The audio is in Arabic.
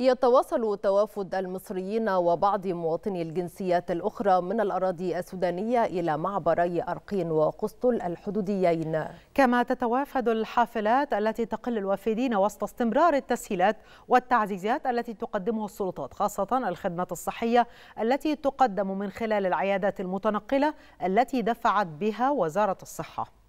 يتواصل توافد المصريين وبعض مواطني الجنسيات الأخرى من الأراضي السودانية إلى معبري أرقين وقسطل الحدوديين كما تتوافد الحافلات التي تقل الوافدين وسط استمرار التسهيلات والتعزيزات التي تقدمها السلطات خاصة الخدمات الصحية التي تقدم من خلال العيادات المتنقلة التي دفعت بها وزارة الصحة